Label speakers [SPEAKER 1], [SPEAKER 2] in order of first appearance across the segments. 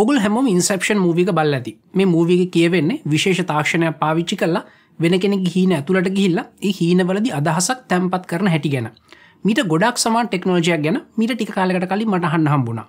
[SPEAKER 1] ඔගල් හැම ඉන්සපෂන් මූවික බල් ඇති මේ මූවික කියවෙන්නේ විශේෂ තාක්ෂණයක් පාවිච්චි කල්ලා වෙන කෙනෙ හින ඇතුළට ගිහිල්ලා ඒ හීනවලදි අදහසක් තැන්පත් කරන හැටි ගැන මීට ගොඩක් සමාන් ටෙක්නෝජයක් ගැන මීට ටිකාලකට කලින් මටහන්න හම්බුණා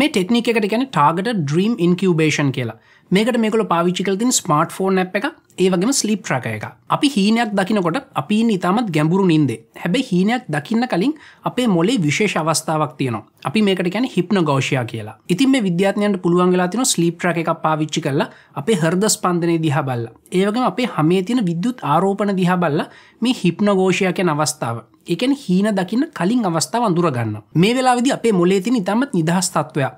[SPEAKER 1] මේ ටෙක්නික එකට ගැන ටාගට ඩ්‍රීම් ඉන්කවබේෂන් කියලා මේකට මේකල පාවිච්චිකල්තින් ස්මර්ට ෆෝන් ඇ් එක ඒවගේම ස්ලිප් ට්‍රක එක අපි හීනයක් දකිනකොට අපි ඉතාමත් ගැඹුරු නින්දේ හැබැ හීනයක් දකින්න කලින් අපේ මොලේ විශේෂ අවස්ථාවක් තියනවා අපි මේකට ගැන හිප්න ගෝෂයා කියලා ඉතින් මේ විද්‍යාත්යන්ට පුළුවන්ගලා තින ස්ලිප් ට්‍රක එක පාවිච්චි කරලා අපේ හර්ද ස්පන්ධනය දිහ බල්ල ඒවගේම අපේ හමේ තින විද්‍යුත් ආරෝපණ දිහ බල්ල මේ හිප්න ගෝෂයක නවස්ථාව එකෙන් හීන දකින්න කලින් අවස්ථාව අඳුරගන්න මේ වෙලාවිදි අපේ මොලේ තිනි තමත් නිදහස්තත්වයා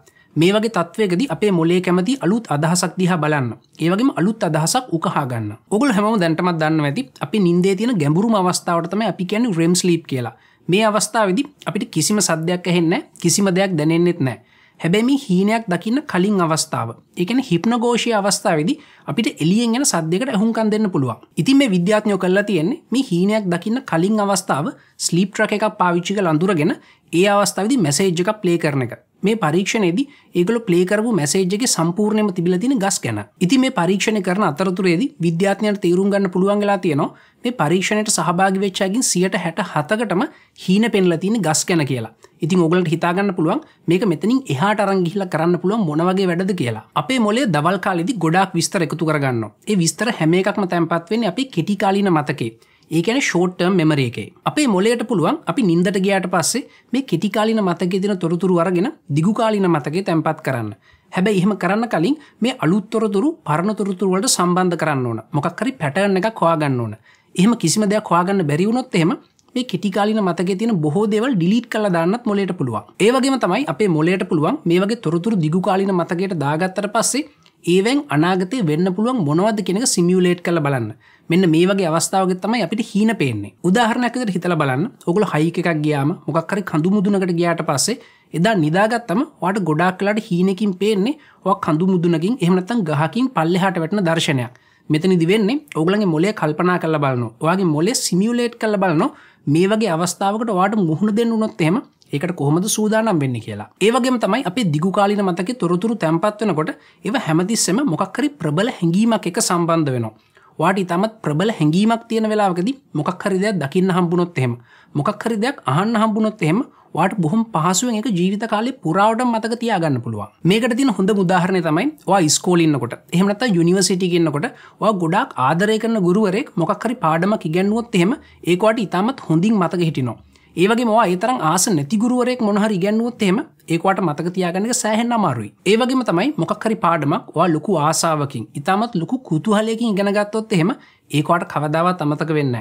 [SPEAKER 1] මේ වගේ තත්වයකද අපේ මොලේ කැමති අලුත් අදහසක් දිහා බලන්න ඒවගේ අලුත් අදහසක් උකහාගන්න ඔගුල හැම දැන්ටමත් දන්න ඇති අපි නින්දේ තියෙන ගැඹුරුම අවස්ථාවටම අපි කියන්න රෙම් ස්ලීප් කියලා මේ අවස්ථාවදි අපිට කිසිම සද්‍යයක් ඇහෙන්න කිසිම දෙයක් දැනෙන්නෙත් නෑ හැබැමි හීනයක් දකින්න කලින් අවස්ථාව එකන හිප්නගෝෂය අවස්ථාවදි අපිට එලියෙන්ගෙන සද්‍යකට ඇහුම්කන් දෙන්න පුළුවන් ඉතින් මේ විද්‍යාඥය කල්ලා තියෙන්නේ මේ හීනයක් දකින්න කලින් අවස්ථාව ස්ලිප් ට්‍රක එකක් පාවිච්චික ලඳුරගෙන ඒ අවස්ථාවදි මැසේජ් එක ප්ලේ කරන එක මේ පරීක්ෂණයේදී ඒගොල ප්ලේකරපු මැසේජ්ගේ සම්පූර්ණයම තිබිල තින ගස් ගැන ඉති මේ පරීක්ෂණ කරන අතරතුරේද විද්‍යාඥයට තේරුම් ගන්න පුළුවන්ගලා තියෙනවා මේ පරීක්ෂණයට සහභාගි වෙච්චාගින් සියට හැට හතකටම හීන පෙන්ල තියෙන ගස් ගැන කියලා ඉතින් ඔගලට හිතාගන්න පුළුවන් මේක මෙතනින් එහාට අරංගිහිල කරන්න පුළුවන් මොනවගේ වැඩද කියලා අපේ මොලේ දවල් කාලෙදි ගොඩක් විස්තර එකතු කරගන්න ඒ විස්තර හැම එකක්ම තැන්පත්වෙන් අපි කෙටිකාලීන මතකේ ඒකන ෂෝට්ටම් මෙමර එකේ අපේ මොලයට පුළුවන් අපි නින්දට ගයාට පස්සේ මේ කෙටිකාලින මතක තින තොරතුරු අරගෙන දිගුකාලින මතකේ තැන්පත් කරන්න හැබැ එහෙම කරන්න කලින් මේ අලුත්තොරතුරු පරණතොරතුරුවලට සම්බන්ධ කරන්න ඕන මොකක්කරි පැටන්න එක කොයාගන්න ඕන එහම කිසිම දෙයක් හොයාගන්න බැරිවුණොත් එහෙම මේ කෙටිකාලින මතක තින බොහෝ දෙවල් ඩිලීට් කල දන්නත් මොලට පුළුවන් ඒවගේ තමයි අපේ මොලට පුළුවන් මේ වගේ තොරතුරු දිගුකාලින මතකයට දාගත්තර පස්සේ ඒවැන් අනාගතය වෙන්න පුළුවන් මොනවද කෙනෙක සිමියලේට් කළ බලන්න මෙන්න මේ වගේ අවස්ථාවග තමයි අපිට හීන පේන්නේ උදාහරණයකට හිතල බලන්න ඔගුල හයික එකක් ගයාම මොකක්කරි කඳු මුදුනකට ගයාට පස්සේ එදා නිදාගත්තම වාට ගොඩක් කලාට හීනකින් පේන්නේ ඔක් කඳු මුදුනකින් එහමනත්තන් ගහකින් පල්ලෙහට වැටන දර්ශනයක් මෙතනිදි වෙන්නේ ඔගලගේ මොලේ කල්පනා කල බලන වගේ මොලේ සිමියලේට් කල බලන මේ වගේ අවස්ථාවකට වාට මුහුණ දෙන්න උනොත් එෙම ඒකට කොහොමද සූදානම් වෙන්න කියලා ඒවගේ තමයි අපේ දිගුකාලීන මතක තොරතුරු තැන්පත්වනකොට ඒව හැමතිස්සෙම මොකක්කරි ප්‍රබල හැඟීමක් එක සම්බන්ධ වෙනවා වාට ඉතාමත් ප්‍රබල හැඟීමක් තියෙන වෙලාවකද මොකක්හරි දෙයක් දකින්න හම්බුණොත් එහෙම මොකක්හරි දෙයක් අහන්න හම්බුණොත් එහෙම වාට බොහොම පහසුවෙන් එක ජීවිත කාලේ පුරාවට මතක තියාගන්න පුළුවන් මේකට තින හොඳ මුදාහරණය තමයි වා ස්කෝලින්නකොට එහෙමනත යුනිවර්සිටි කියන්නකොට වා ගොඩක් ආදරය කරන ගුරුවරෙක් මොකක්හරි පාඩමක් ඉගැන්නුවොත් එහෙම ඒකවාට ඉතාමත් හොඳින් මතක හිටිනවා ඒවගේ මවා ඒතරම් ආස නැතිගුරුවරෙක් මොහරි ගැන්නුවොත් එහෙම ඒකවාට මතක තියාගන්නක සෑහෙන් අමාරුයි ඒවගේම තමයි මොකක්හරි පාඩමක් වා ලොකු ආසාාවකින් ඉතාමත් ලොකු කුතුහලයකින් ඉගෙනගත්තොත් එහෙම ඒකවාට කවදාවත් අමතක වෙන්න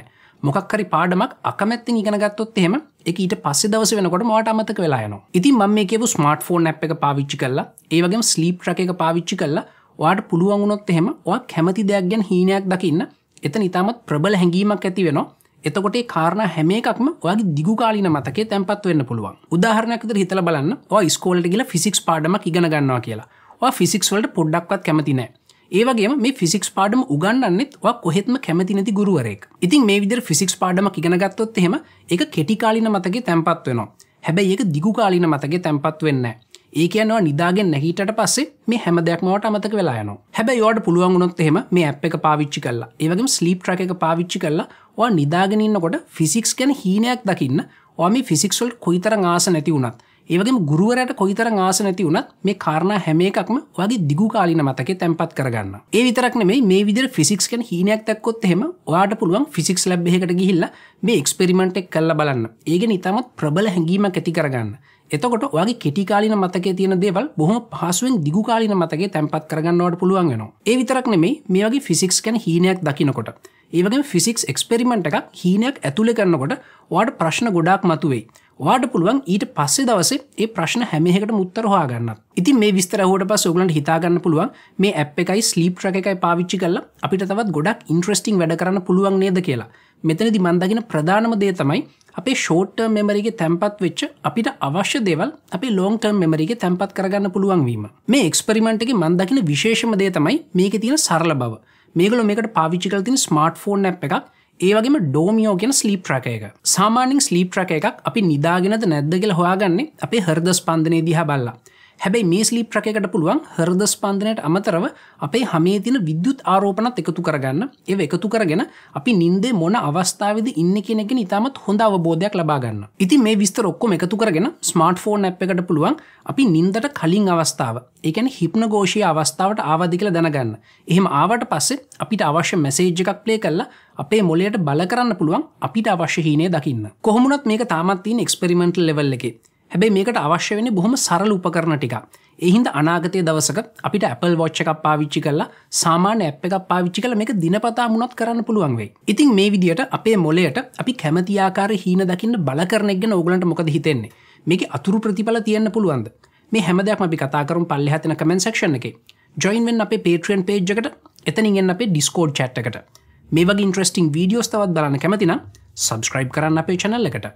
[SPEAKER 1] මොකක්හරි පාඩමක් අකමැත්තින් ඉගෙනගත්තොත් එහෙම එක ඊට පස්සේ දවස වෙනකොට මට අමතක වෙලායනවා ඉතින් මම මේ කියපු ස්මර්ට් ෆෝන් ඇ් එක පාවිච්චි කරලා ඒවගේ ස්ලීප් රක එක පාවිච්චි කරලා වාට පුළුවන්ගුණොත් එහෙම ඔයා කැමති දෙයක් ගැන හීනයක් දකින්න එත නිතාමත් ප්‍රබල හැඟීමක් ඇති වෙනවා එතකොට කාරණ හැම එකක්ම වගේ දිගුකාලන මතකේ තැන්පත් වෙන්න පුළුවන් උදාහරණයක්ද හිතල බලන්න ස්කෝල්ට කියලා ෆිසික්ස් පාඩම ඉගෙන ගන්නවා කියලා ෆිසික්ස්වලට පොඩ්ඩක්වත් කැමතිනෑ ඒවගේ මේ ෆිසික්ස් පාඩම උගන්නන්නෙත් කොහෙත්ම කැමති නැති ගුරුවරෙක් ඉතින් මේ විදිර ෆිසික්ස් පාඩම ඉගෙනගත්තොත් එහෙම එක කෙටිකාලින මතගේ තැන්පත් වෙනවා හැබැයි ඒක දිගුකාලින මතගේ තැන්පත් වෙන්න ඒක යනවා නිදාගෙන් නැහිට පස්සේ මේ හැම දෙයක්මවට අමතක වෙලායන හැබැයි වාට පුළුවන් ගුණොත් එහෙම මේ ඇ් එක පාවිච්චි කල්ලා ඒවගේ ස්ලීප් ට්‍රක එක පාවිච්චි කල්ලා වා නිදාගෙනන්නකොට ෆිසික්ස් ගැන හීනයක් දකින්න ඕම ෆිසික්ස්වල් කොයිතර ආස නැති වුණත් ඒවගේ ගුරුවරට කොයිතර ආස නැති වුණත් මේ කාරණ හැම එකක්ම වගේ දිගුකාලින මතක තැන්පත් කරගන්න ඒ විතරක් නෙමේ මේ විදිර ෆිසික්ස් කැන හීනයක් තැක්කොත් හෙම වාට පුළුවන් ෆිසික්ස් ලැබ්හෙකට ගිහිල්ල මේ එක්ස්පෙරිමෙන්ටෙක් කල්ල බලන්න ඒගෙන ඉතාමත් ප්‍රබල හැඟීමක් ඇති කරගන්න එතකොට වගේ කෙටිකාලින මතකේ තියෙන දේවල් බොහොම පහසුවෙන් දිගුකාලින මතකේ තැන්පත් කරගන්නවට පුළුවන් වෙනවා. ඒ විතරක් නෙමෙයි මේ වගේ ෆිසික්ස් ගැන හීනයක් දකිනකොට. ඒ වගේම ෆිසික්ස් එක්ස්පෙරිමන්ට් එකක් හීනයක් ඇතුලේ කරනකොට ඔයාට ප්‍රශ්න ගොඩාක් මතුවෙයි. වාට පුළුවන් ඊට පස්සේ දවසේ ඒ ප්‍රශ්න හැමෙකට මුත්තර හවාගන්න ඉති මේ විස්තරහට පස් ඔගලන්ට හිතාගන්න පුළුවන් මේ ඇප් එකයි ස්ලීප් ්‍රක එකයි පාවිච්චි කල්ලා අපිට තවත් ගොඩක් ඉන්ට්‍රස්ටිං වැඩ කරන්න පුළුවන් නේද කියලා මෙතනදි මන්දගෙන ප්‍රධානම දේ තමයි අපේ ෂෝටර් මෙමරිගේ තැන්පත් වෙච්ච අපිට අවශ්‍ය දෙවල් අප ලෝන්ටර් මෙමරිගේ තැන්පත් කරගන්න පුළුවන්වීම මේ එක්ස්පරිමෙන්ට්ගේ මන්දකින විශේෂම දේ තමයි මේක තියෙන සරල බව මේගල මේකට පාවිච්චිකල් තින ස්මර්ට් ෆෝන් ඇ් එකක් ඒවගේම ඩෝමියෝ කියෙන ස්ලීප ට්‍රක එක සාමානින් ස්ලීප ට්‍රක එකක් අපි නිදාගෙනද නැද්ද කියලා හොයාගන්නේ අපේ හර්ද ස්පන්ධනය දිහ බල්ලා හැබැයි මේ ස්ලීප් රකකට පුළුවන් හරද ස්පන්දනයට අමතරව අපේ හමේ තින විද්‍යුත් ආරෝපනත් එකතු කරගන්න ඒ එකතු කරගෙන අපි නින්දේ මොන අවස්ථාවද ඉන්න කෙනෙගෙන ඉතාමත් හොඳ අවබෝධයක් ලබාගන්න ඉති මේ විස්තර ඔක්කොම එකතු කරගෙන ස්මර්ට් ෆෝන් ඇ් එකට පුළුවන් අපි නින්දට කලින් අවස්ථාව ඒකැන හිප්න ගෝෂය අවස්ථාවට ආවාදි කියල දැනගන්න එහෙම ආවට පස්සේ අපිට අවශ්‍ය මැසේජ් එකක් ප්ලේ කල්ලා අපේ මොලයට බල කරන්න පුළුවන් අපිට අවශ්‍ය හීනය දකින්න කොහොමුණත් මේක තාමත්තින් එක්ස්පෙරිමෙන්ටල් ලෙවල් එකේ හැබැයි මේකට අවශ්‍ය වෙන බොහොම සරල උපකරන ටික එහින්ද අනාගතය දවසක අපිට Apple වෝච්ච එකක් පාවිච්චි කල්ලා සාමාන්‍ය ඇප් එකක් පාවිච්චි කළ මේක දිනපතා මුණත් කරන්න පුළුවන් වෙයි ඉතින් මේ විදිට අපේ මොලයට අපි කැමතිආකාර හීන දකින්න බලකරනෙක් ගැන ඕගලන්ට මොකද හිතෙන්නේ මේක අතුරු ප්‍රතිඵල තියන්න පුළුවන්ද මේ හැමදයක් අපි කතාකරුම් පල්ලෙහතන කමෙන්සක්ෂණ එක ජොයින් වෙන් අපේ පේට්‍රියන් පේජ්කට එතනින් එන්න අපේ ඩිස්කෝඩ් චට්කට මේ වගේ ඉන්ට්‍රස්ටිං වීඩියෝස් තවත් බලන්න කැමතිනම් සබස්ක්‍රයිබ් කරන්න අපේ චනල්ලකට